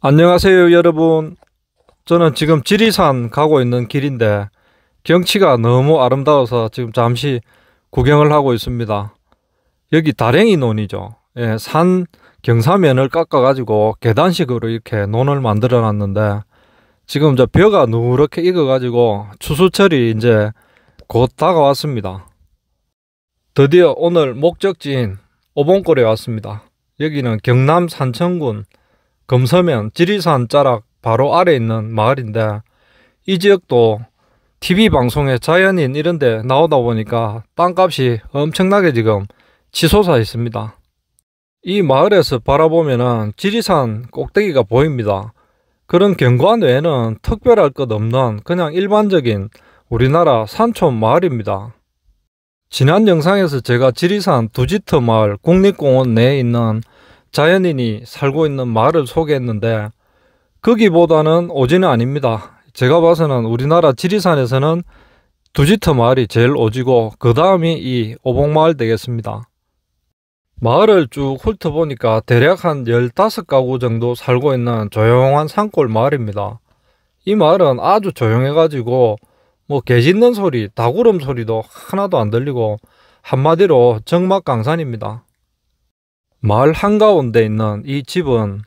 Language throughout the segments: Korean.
안녕하세요 여러분 저는 지금 지리산 가고 있는 길인데 경치가 너무 아름다워서 지금 잠시 구경을 하고 있습니다 여기 다랭이 논이죠 예, 산 경사면을 깎아 가지고 계단식으로 이렇게 논을 만들어 놨는데 지금 저 벼가 누렇게 익어 가지고 추수철이 이제 곧 다가왔습니다 드디어 오늘 목적지인 오봉골에 왔습니다 여기는 경남 산천군 금서면 지리산 자락 바로 아래 있는 마을인데 이 지역도 TV 방송에 자연인 이런데 나오다 보니까 땅값이 엄청나게 지금 치솟아 있습니다. 이 마을에서 바라보면은 지리산 꼭대기가 보입니다. 그런 경관 외에는 특별할 것 없는 그냥 일반적인 우리나라 산촌 마을입니다. 지난 영상에서 제가 지리산 두지터 마을 국립공원 내에 있는 자연인이 살고 있는 마을을 소개했는데 거기보다는 오지는 아닙니다. 제가 봐서는 우리나라 지리산에서는 두지터 마을이 제일 오지고 그 다음이 이 오봉마을 되겠습니다. 마을을 쭉 훑어보니까 대략 한 15가구 정도 살고 있는 조용한 산골 마을입니다. 이 마을은 아주 조용해가지고 뭐 개 짖는 소리, 다구름 소리도 하나도 안 들리고 한마디로 정막강산입니다. 마을 한가운데 있는 이 집은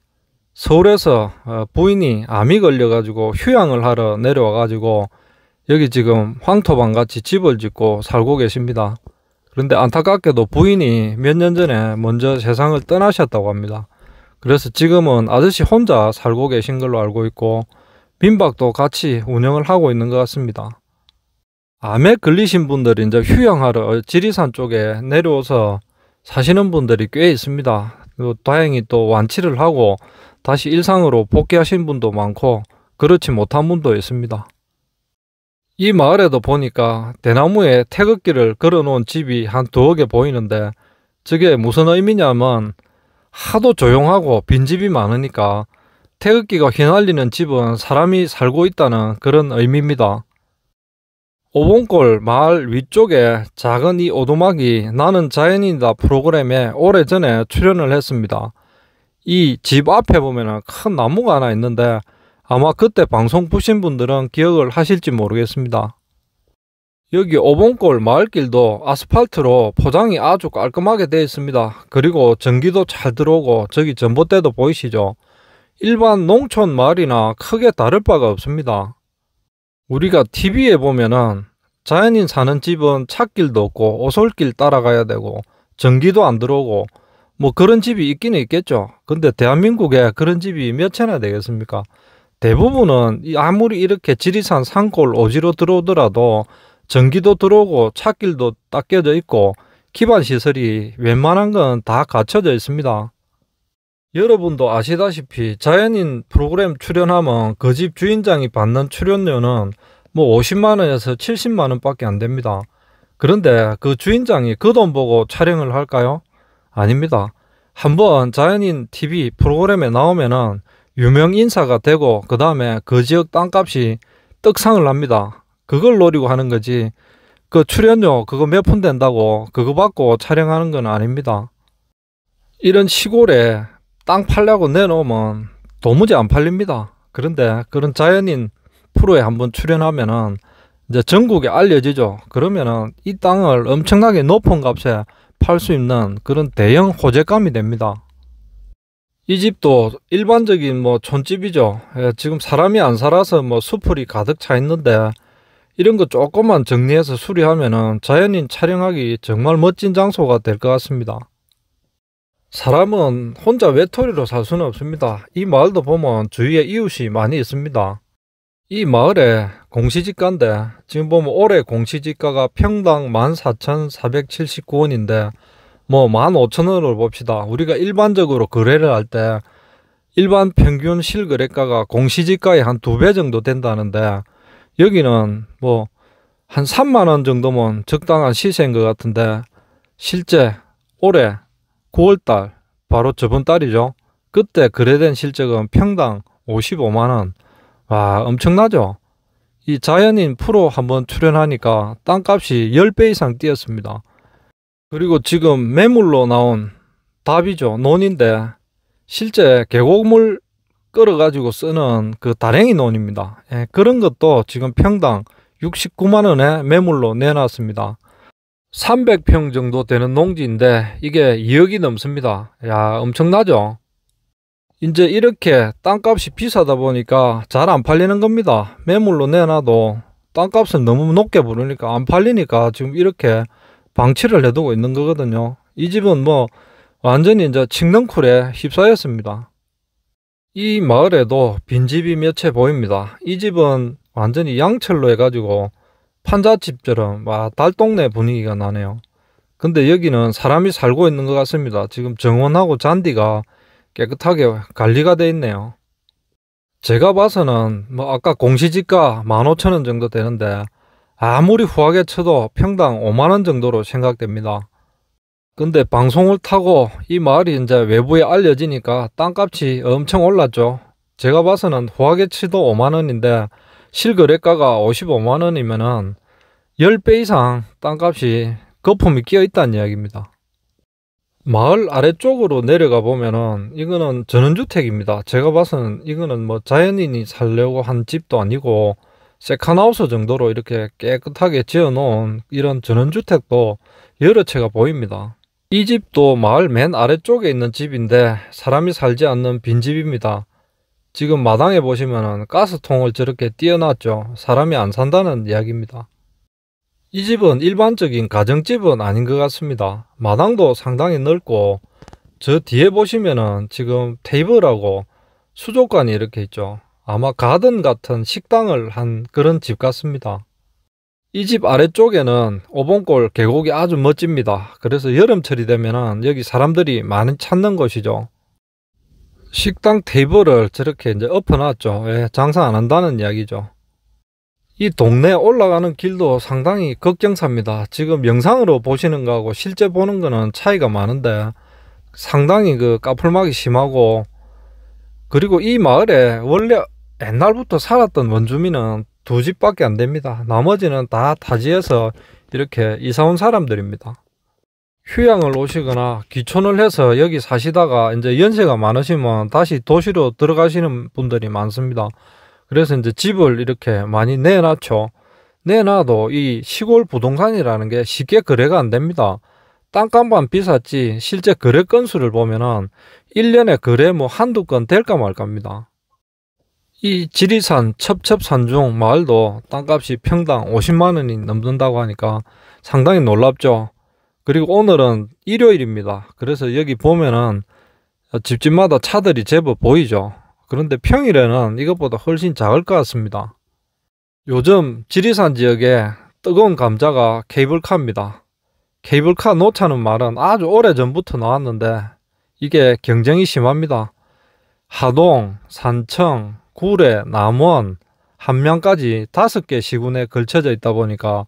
서울에서 어, 부인이 암이 걸려가지고 휴양을 하러 내려와가지고 여기 지금 황토방 같이 집을 짓고 살고 계십니다. 그런데 안타깝게도 부인이 몇 년 전에 먼저 세상을 떠나셨다고 합니다. 그래서 지금은 아저씨 혼자 살고 계신 걸로 알고 있고 민박도 같이 운영을 하고 있는 것 같습니다. 암에 걸리신 분들이 이제 휴양하러 지리산 쪽에 내려와서 사시는 분들이 꽤 있습니다. 다행히 또 완치를 하고 다시 일상으로 복귀하신 분도 많고 그렇지 못한 분도 있습니다. 이 마을에도 보니까 대나무에 태극기를 걸어놓은 집이 한 두어 개 보이는데 저게 무슨 의미냐면 하도 조용하고 빈집이 많으니까 태극기가 휘날리는 집은 사람이 살고 있다는 그런 의미입니다. 오봉골 마을 위쪽에 작은 이 오두막이 나는 자연인이다 프로그램에 오래전에 출연을 했습니다. 이 집 앞에 보면 큰 나무가 하나 있는데 아마 그때 방송 보신 분들은 기억을 하실지 모르겠습니다. 여기 오봉골 마을길도 아스팔트로 포장이 아주 깔끔하게 되어 있습니다. 그리고 전기도 잘 들어오고 저기 전봇대도 보이시죠? 일반 농촌 마을이나 크게 다를 바가 없습니다. 우리가 TV에 보면은 자연인 사는 집은 찻길도 없고 오솔길 따라가야 되고 전기도 안 들어오고 뭐 그런 집이 있긴 있겠죠. 근데 대한민국에 그런 집이 몇 채나 되겠습니까? 대부분은 아무리 이렇게 지리산 산골 오지로 들어오더라도 전기도 들어오고 찻길도 닦여져 있고 기반 시설이 웬만한 건 다 갖춰져 있습니다. 여러분도 아시다시피 자연인 프로그램 출연하면 그 집 주인장이 받는 출연료는 뭐 50만원에서 70만원 밖에 안 됩니다. 그런데 그 주인장이 그 돈 보고 촬영을 할까요? 아닙니다. 한번 자연인 TV 프로그램에 나오면은 유명 인사가 되고 그 다음에 그 지역 땅값이 떡상을 합니다. 그걸 노리고 하는 거지 그 출연료 그거 몇 푼 된다고 그거 받고 촬영하는 건 아닙니다. 이런 시골에 땅 팔려고 내놓으면 도무지 안 팔립니다. 그런데 그런 자연인 프로에 한번 출연하면은 이제 전국에 알려지죠. 그러면은 이 땅을 엄청나게 높은 값에 팔 수 있는 그런 대형 호재감이 됩니다. 이 집도 일반적인 뭐 촌집이죠. 예, 지금 사람이 안 살아서 뭐 수풀이 가득 차 있는데 이런 거 조금만 정리해서 수리하면은 자연인 촬영하기 정말 멋진 장소가 될 것 같습니다. 사람은 혼자 외톨이로 살 수는 없습니다. 이 마을도 보면 주위에 이웃이 많이 있습니다. 이 마을에 공시지가인데 지금 보면 올해 공시지가가 평당 14,479원인데 뭐 15,000원으로 봅시다. 우리가 일반적으로 거래를 할 때 일반 평균 실거래가가 공시지가의 한 두 배 정도 된다는데 여기는 뭐 한 3만원 정도면 적당한 시세인 것 같은데 실제 올해 9월달 바로 저번 달이죠. 그때 거래된 실적은 평당 55만원. 와 엄청나죠? 이 자연인 프로 한번 출연하니까 땅값이 10배 이상 뛰었습니다. 그리고 지금 매물로 나온 답이죠. 논인데 실제 계곡물 끌어가지고 쓰는 그 다랭이 논입니다. 예, 그런 것도 지금 평당 69만원에 매물로 내놨습니다. 300평 정도 되는 농지인데 이게 2억이 넘습니다. 야 엄청나죠? 이제 이렇게 땅값이 비싸다 보니까 잘 안 팔리는 겁니다. 매물로 내놔도 땅값을 너무 높게 부르니까 안 팔리니까 지금 이렇게 방치를 해두고 있는 거거든요. 이 집은 뭐 완전히 이제 칡넝쿨에 휩싸였습니다. 이 마을에도 빈집이 몇 채 보입니다. 이 집은 완전히 양철로 해가지고 판자집처럼와 달동네 분위기가 나네요. 근데 여기는 사람이 살고 있는 것 같습니다. 지금 정원하고 잔디가 깨끗하게 관리가 돼 있네요. 제가 봐서는 뭐 아까 공시지가 15,000원 정도 되는데 아무리 후하게 쳐도 평당 5만원 정도로 생각됩니다. 근데 방송을 타고 이 마을이 이제 외부에 알려지니까 땅값이 엄청 올랐죠. 제가 봐서는 후하게 치도 5만원인데 실거래가가 55만 원이면은 10배 이상 땅값이 거품이 끼어 있다는 이야기입니다. 마을 아래쪽으로 내려가 보면은 이거는 전원주택입니다. 제가 봐서는 이거는 뭐 자연인이 살려고 한 집도 아니고 세컨하우스 정도로 이렇게 깨끗하게 지어놓은 이런 전원주택도 여러 채가 보입니다. 이 집도 마을 맨 아래쪽에 있는 집인데 사람이 살지 않는 빈집입니다. 지금 마당에 보시면은 가스통을 저렇게 띄어놨죠. 사람이 안 산다는 이야기입니다. 이 집은 일반적인 가정집은 아닌 것 같습니다. 마당도 상당히 넓고 저 뒤에 보시면은 지금 테이블하고 수족관이 이렇게 있죠. 아마 가든 같은 식당을 한 그런 집 같습니다. 이 집 아래쪽에는 오봉골 계곡이 아주 멋집니다. 그래서 여름철이 되면은 여기 사람들이 많이 찾는 곳이죠. 식당 테이블을 저렇게 이제 엎어놨죠. 예, 장사 안 한다는 이야기죠. 이 동네 올라가는 길도 상당히 걱정사입니다. 지금 영상으로 보시는 거하고 실제 보는 거는 차이가 많은데 상당히 그 까풀막이 심하고 그리고 이 마을에 원래 옛날부터 살았던 원주민은 두 집밖에 안 됩니다. 나머지는 다 타지에서 이렇게 이사 온 사람들입니다. 휴양을 오시거나 귀촌을 해서 여기 사시다가 이제 연세가 많으시면 다시 도시로 들어가시는 분들이 많습니다. 그래서 이제 집을 이렇게 많이 내놨죠. 내놔도 이 시골 부동산이라는 게 쉽게 거래가 안 됩니다. 땅값만 비쌌지 실제 거래 건수를 보면은 1년에 거래 뭐 한두 건 될까 말까입니다. 이 지리산 첩첩산중 마을도 땅값이 평당 50만원이 넘는다고 하니까 상당히 놀랍죠. 그리고 오늘은 일요일입니다. 그래서 여기 보면은 집집마다 차들이 제법 보이죠. 그런데 평일에는 이것보다 훨씬 작을 것 같습니다. 요즘 지리산 지역에 뜨거운 감자가 케이블카입니다. 케이블카 놓자는 말은 아주 오래 전부터 나왔는데 이게 경쟁이 심합니다. 하동, 산청, 구례, 남원, 한명까지 다섯 개 시군에 걸쳐져 있다 보니까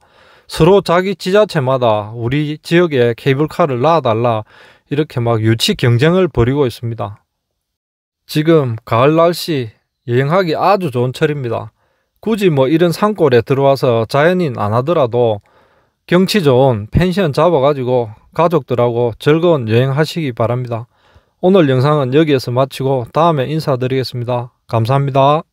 서로 자기 지자체마다 우리 지역에 케이블카를 놔달라 이렇게 막 유치 경쟁을 벌이고 있습니다. 지금 가을 날씨 여행하기 아주 좋은 철입니다. 굳이 뭐 이런 산골에 들어와서 자연인 안 하더라도 경치 좋은 펜션 잡아가지고 가족들하고 즐거운 여행하시기 바랍니다. 오늘 영상은 여기에서 마치고 다음에 인사드리겠습니다. 감사합니다.